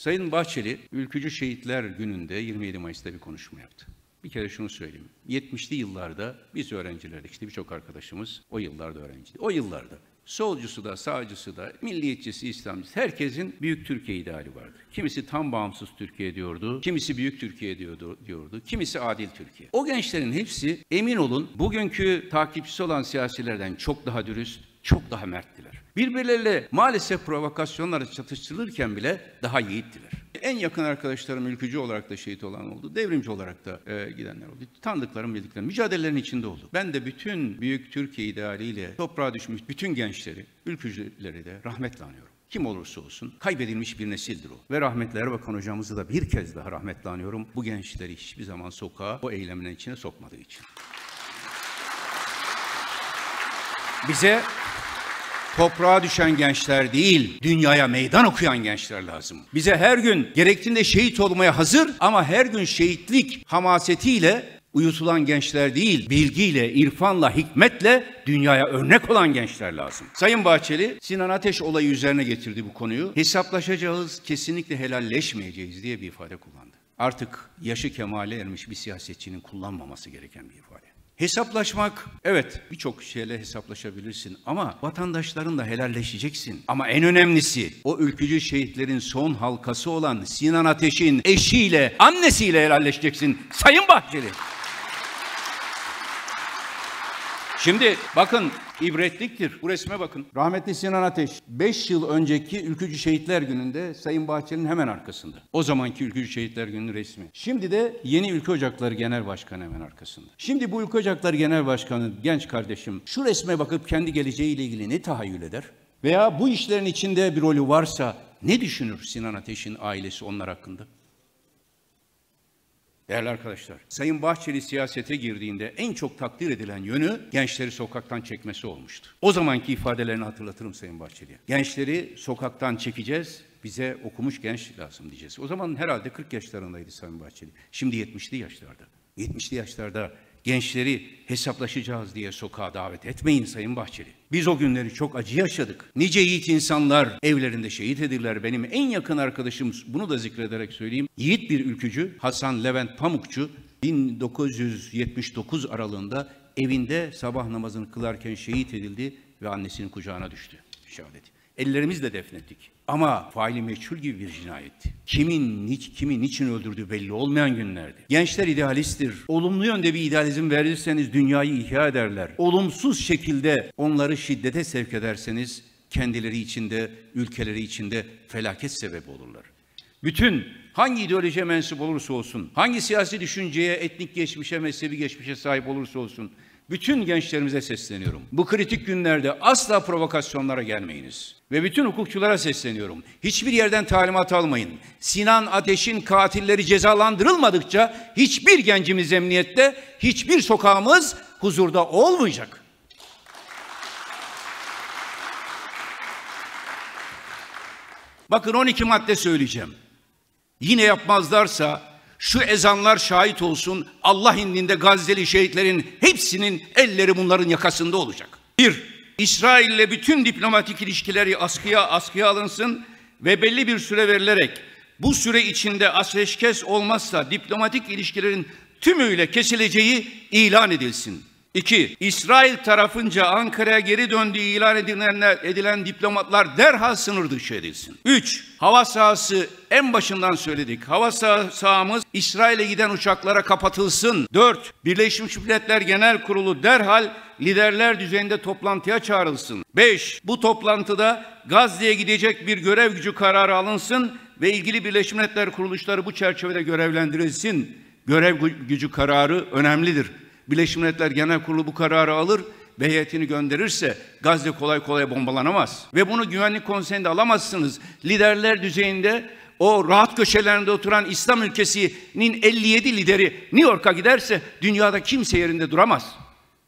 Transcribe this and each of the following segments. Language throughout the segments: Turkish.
Sayın Bahçeli Ülkücü Şehitler Günü'nde 27 Mayıs'ta bir konuşma yaptı. Bir kere şunu söyleyeyim. 70'li yıllarda biz öğrenciler işte birçok arkadaşımız o yıllarda öğrenciydi. O yıllarda solcusu da, sağcısı da, milliyetçisi, İslamcısı herkesin büyük Türkiye ideali vardı. Kimisi tam bağımsız Türkiye diyordu, kimisi büyük Türkiye diyordu, diyordu kimisi adil Türkiye. O gençlerin hepsi emin olun bugünkü takipçisi olan siyasilerden çok daha dürüst, çok daha merttiler. Birbirleriyle maalesef provokasyonlara çatıştırılırken bile daha yiğittiler. En yakın arkadaşlarım ülkücü olarak da şehit olan oldu. Devrimci olarak da e, gidenler oldu. Tanıdıklarım, bildiklerim. Mücadelelerin içinde oldu. Ben de bütün büyük Türkiye idealiyle toprağa düşmüş bütün gençleri, ülkücüleri de rahmetle anıyorum kim olursa olsun kaybedilmiş bir nesildir o. Ve rahmetli Erbakan hocamızı da bir kez daha rahmetle anıyorum. Bu gençleri hiçbir zaman sokağa o eylemlerin içine sokmadığı için. Bize toprağa düşen gençler değil, dünyaya meydan okuyan gençler lazım. Bize her gün gerektiğinde şehit olmaya hazır ama her gün şehitlik hamasetiyle uyutulan gençler değil, bilgiyle, irfanla, hikmetle dünyaya örnek olan gençler lazım. Sayın Bahçeli, Sinan Ateş olayı üzerine getirdi bu konuyu. Hesaplaşacağız, kesinlikle helalleşmeyeceğiz diye bir ifade kullandı. Artık yaşı kemale ermiş bir siyasetçinin kullanmaması gereken bir ifade. Hesaplaşmak, evet birçok şeyle hesaplaşabilirsin ama vatandaşların da helalleşeceksin. Ama en önemlisi o ülkücü şehitlerin son halkası olan Sinan Ateş'in eşiyle, annesiyle helalleşeceksin Sayın Bahçeli. Şimdi bakın ibretliktir. Bu resme bakın. Rahmetli Sinan Ateş 5 yıl önceki Ülkücü Şehitler Günü'nde Sayın Bahçeli'nin hemen arkasında. O zamanki Ülkücü Şehitler Günü resmi. Şimdi de yeni Ülke Ocakları Genel Başkanı hemen arkasında. Şimdi bu Ülke Ocakları Genel Başkanı genç kardeşim şu resme bakıp kendi geleceğiyle ilgili ne tahayyül eder? Veya bu işlerin içinde bir rolü varsa ne düşünür Sinan Ateş'in ailesi onlar hakkında? Değerli arkadaşlar, Sayın Bahçeli siyasete girdiğinde en çok takdir edilen yönü gençleri sokaktan çekmesi olmuştu. O zamanki ifadelerini hatırlatırım Sayın Bahçeli'ye. Gençleri sokaktan çekeceğiz, bize okumuş genç lazım diyeceğiz. O zaman herhalde 40 yaşlarındaydı Sayın Bahçeli. Şimdi 70'li yaşlarda. 70'li yaşlarda gençleri hesaplaşacağız diye sokağa davet etmeyin Sayın Bahçeli. Biz o günleri çok acı yaşadık. Nice yiğit insanlar evlerinde şehit edildiler. Benim en yakın arkadaşım bunu da zikrederek söyleyeyim. Yiğit bir ülkücü Hasan Levent Pamukçu 1979 aralığında evinde sabah namazını kılarken şehit edildi ve annesinin kucağına düştü. Şehadet. Ellerimizle defnettik. Ama faili meçhul gibi bir cinayetti. Kimin, niç, kimi niçin öldürdüğü belli olmayan günlerdi. Gençler idealisttir. Olumlu yönde bir idealizm verirseniz dünyayı ihya ederler. Olumsuz şekilde onları şiddete sevk ederseniz kendileri içinde, ülkeleri içinde felaket sebebi olurlar. Bütün hangi ideolojiye mensup olursa olsun, hangi siyasi düşünceye, etnik geçmişe, mezhebi geçmişe sahip olursa olsun, bütün gençlerimize sesleniyorum. Bu kritik günlerde asla provokasyonlara gelmeyiniz. Ve bütün hukukçulara sesleniyorum. Hiçbir yerden talimat almayın. Sinan Ateş'in katilleri cezalandırılmadıkça hiçbir gencimiz emniyette, hiçbir sokağımız huzurda olmayacak. Bakın 12 madde söyleyeceğim. Yine yapmazlarsa şu ezanlar şahit olsun. Allah indinde Gazze'li şehitlerin hepsinin elleri bunların yakasında olacak. Bir, İsrail'le bütün diplomatik ilişkileri askıya askıya alınsın ve belli bir süre verilerek bu süre içinde ateşkes olmazsa diplomatik ilişkilerin tümüyle kesileceği ilan edilsin. İki, İsrail tarafınca Ankara'ya geri döndüğü ilan edilenler, edilen diplomatlar derhal sınır dışı edilsin. Üç, Hava sahası en başından söyledik. Hava sah sahamız İsrail'e giden uçaklara kapatılsın. Dört, Birleşmiş Milletler Genel Kurulu derhal liderler düzeyinde toplantıya çağrılsın. Beş, Bu toplantıda Gazze'ye gidecek bir görev gücü kararı alınsın ve ilgili Birleşmiş Milletler kuruluşları bu çerçevede görevlendirilsin. Görev gücü kararı önemlidir. Birleşmiş Milletler Genel Kurulu bu kararı alır ve heyetini gönderirse Gazze kolay kolay bombalanamaz. Ve bunu güvenlik konseyinde alamazsınız. Liderler düzeyinde o rahat köşelerinde oturan İslam ülkesinin 57 lideri New York'a giderse dünyada kimse yerinde duramaz.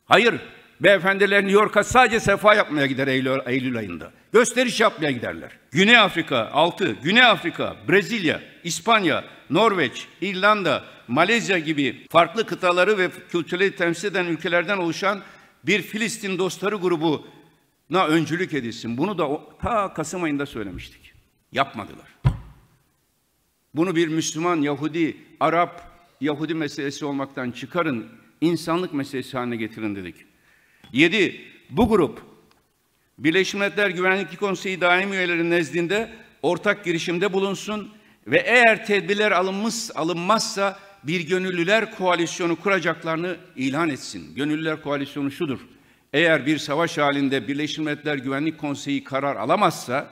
Hayır, beyefendiler New York'a sadece sefa yapmaya gider Eylül, Eylül ayında. Gösteriş yapmaya giderler. Güney Afrika 6, Güney Afrika, Brezilya, İspanya, Norveç, İrlanda, Malezya gibi farklı kıtaları ve kültürleri temsil eden ülkelerden oluşan bir Filistin dostları grubuna öncülük edilsin. Bunu da ta Kasım ayında söylemiştik. Yapmadılar. Bunu bir Müslüman, Yahudi, Arap, Yahudi meselesi olmaktan çıkarın, insanlık meselesi haline getirin dedik. Yedi, bu grup Birleşmiş Milletler Güvenlik Konseyi daimi üyeleri nezdinde ortak girişimde bulunsun ve eğer tedbirler alınmış, alınmazsa bir gönüllüler koalisyonu kuracaklarını ilan etsin. Gönüllüler koalisyonu şudur. Eğer bir savaş halinde Birleşmiş Milletler Güvenlik Konseyi karar alamazsa,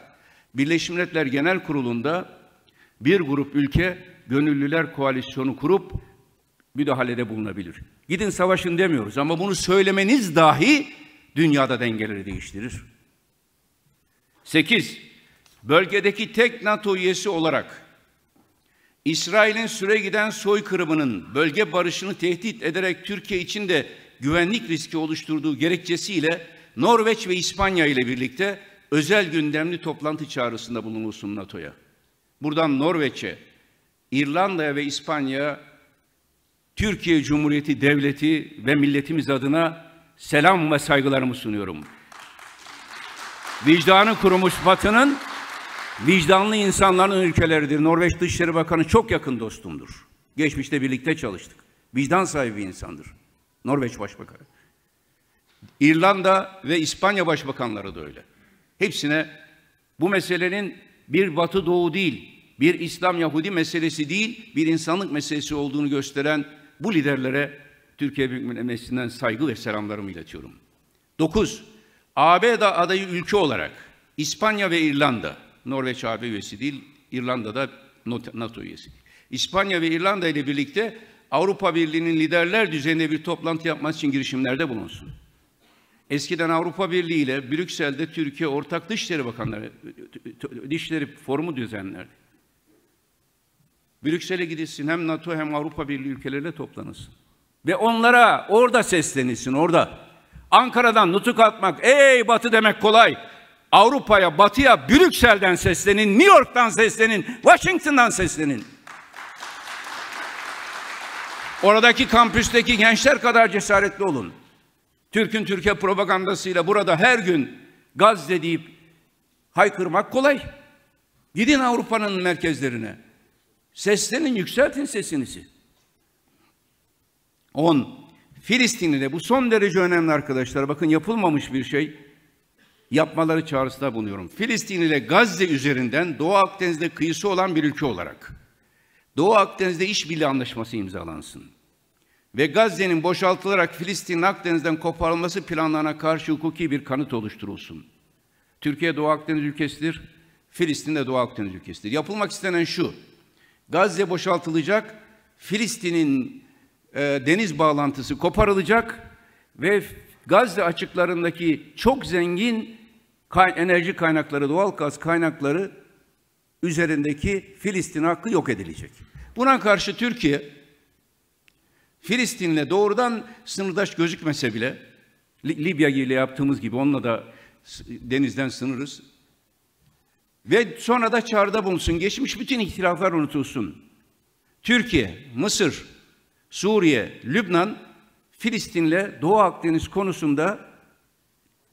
Birleşmiş Milletler Genel Kurulu'nda bir grup ülke gönüllüler koalisyonu kurup müdahalede bulunabilir. Gidin savaşın demiyoruz ama bunu söylemeniz dahi dünyada dengeleri değiştirir. 8. Bölgedeki tek NATO üyesi olarak İsrail'in süre giden soykırımının bölge barışını tehdit ederek Türkiye için de güvenlik riski oluşturduğu gerekçesiyle Norveç ve İspanya ile birlikte özel gündemli toplantı çağrısında bulunulsun NATO'ya. Buradan Norveç'e, İrlanda'ya ve İspanya'ya Türkiye Cumhuriyeti Devleti ve milletimiz adına selam ve saygılarımı sunuyorum. Vicdanı kurumuş Batı'nın vicdanlı insanların ülkeleridir. Norveç Dışişleri Bakanı çok yakın dostumdur. Geçmişte birlikte çalıştık. Vicdan sahibi bir insandır. Norveç Başbakanı. İrlanda ve İspanya Başbakanları da öyle. Hepsine bu meselenin bir Batı Doğu değil, bir İslam Yahudi meselesi değil, bir insanlık meselesi olduğunu gösteren bu liderlere Türkiye Büyük Millet Meclisi'nden saygı ve selamlarımı iletiyorum. 9. AB adayı ülke olarak İspanya ve İrlanda Norveç AB üyesi değil, İrlanda da NATO üyesi. İspanya ve İrlanda ile birlikte Avrupa Birliği'nin liderler düzeyinde bir toplantı yapması için girişimlerde bulunsun. Eskiden Avrupa Birliği ile Brüksel'de Türkiye ortak Dışişleri Bakanları Dışişleri Forumu düzenlerdi. Brüksel'e gidilsin hem NATO hem Avrupa Birliği ülkeleriyle toplanılsın. Ve onlara orada seslenilsin orada. Ankara'dan nutuk atmak, ey batı demek kolay. Avrupa'ya, Batı'ya, Brüksel'den seslenin, New York'tan seslenin, Washington'dan seslenin. Oradaki kampüsteki gençler kadar cesaretli olun. Türk'ün Türkiye propagandasıyla burada her gün gaz deyip haykırmak kolay. Gidin Avrupa'nın merkezlerine. Seslenin, yükseltin sesinizi. 10. Filistin'de bu son derece önemli arkadaşlar. Bakın yapılmamış bir şey yapmaları çağrısında bulunuyorum. Filistin ile Gazze üzerinden Doğu Akdeniz'de kıyısı olan bir ülke olarak Doğu Akdeniz'de işbirliği anlaşması imzalansın ve Gazze'nin boşaltılarak Filistin'in Akdeniz'den koparılması planlarına karşı hukuki bir kanıt oluşturulsun. Türkiye Doğu Akdeniz ülkesidir, Filistin de Doğu Akdeniz ülkesidir. Yapılmak istenen şu, Gazze boşaltılacak, Filistin'in e, deniz bağlantısı koparılacak ve Gazze açıklarındaki çok zengin enerji kaynakları, doğal gaz kaynakları üzerindeki Filistin hakkı yok edilecek. Buna karşı Türkiye, Filistin'le doğrudan sınırdaş gözükmese bile, Libya ile yaptığımız gibi onunla da denizden sınırız. Ve sonra da çağrıda bulunsun, geçmiş bütün ihtilaflar unutulsun. Türkiye, Mısır, Suriye, Lübnan, Filistin'le Doğu Akdeniz konusunda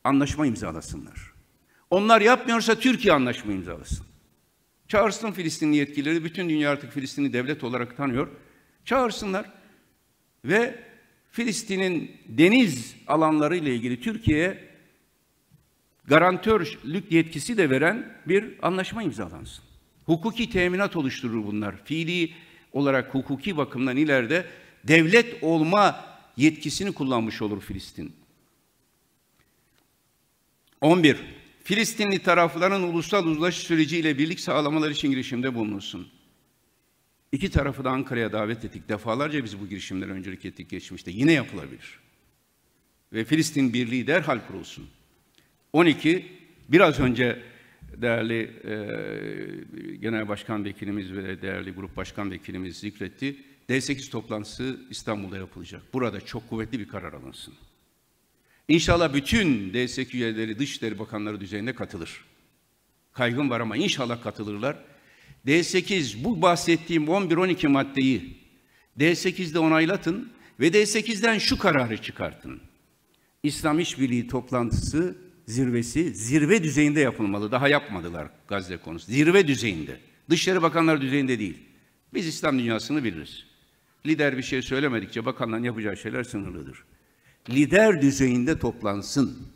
anlaşma imzalasınlar. Onlar yapmıyorsa Türkiye anlaşma imzalasın. Çağırsın Filistinli yetkilileri, bütün dünya artık Filistin'i devlet olarak tanıyor. Çağırsınlar ve Filistin'in deniz alanları ile ilgili Türkiye'ye garantörlük yetkisi de veren bir anlaşma imzalansın. Hukuki teminat oluşturur bunlar. Fiili olarak hukuki bakımdan ileride devlet olma yetkisini kullanmış olur Filistin. 11. Filistinli tarafların ulusal uzlaşı süreciyle birlik sağlamaları için girişimde bulunulsun. İki tarafı da Ankara'ya davet ettik. Defalarca biz bu girişimlere öncelik ettik geçmişte. Yine yapılabilir. Ve Filistin Birliği derhal kurulsun. 12, biraz önce değerli e, Genel Başkan Vekilimiz ve değerli Grup Başkan Vekilimiz zikretti. D8 toplantısı İstanbul'da yapılacak. Burada çok kuvvetli bir karar alınsın. İnşallah bütün DSK üyeleri Dışişleri Bakanları düzeyinde katılır. Kaygım var ama inşallah katılırlar. D8 bu bahsettiğim 11-12 maddeyi D8'de onaylatın ve D8'den şu kararı çıkartın. İslam İşbirliği toplantısı zirvesi zirve düzeyinde yapılmalı. Daha yapmadılar Gazze konusu. Zirve düzeyinde. Dışişleri Bakanlar düzeyinde değil. Biz İslam dünyasını biliriz. Lider bir şey söylemedikçe bakanların yapacağı şeyler sınırlıdır lider düzeyinde toplansın.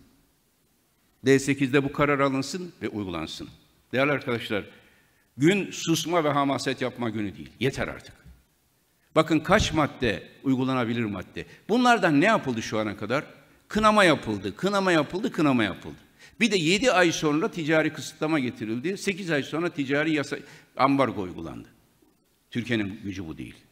D8'de bu karar alınsın ve uygulansın. Değerli arkadaşlar, gün susma ve hamaset yapma günü değil. Yeter artık. Bakın kaç madde uygulanabilir madde. Bunlardan ne yapıldı şu ana kadar? Kınama yapıldı, kınama yapıldı, kınama yapıldı. Bir de 7 ay sonra ticari kısıtlama getirildi. 8 ay sonra ticari yasa ambargo uygulandı. Türkiye'nin gücü bu değil.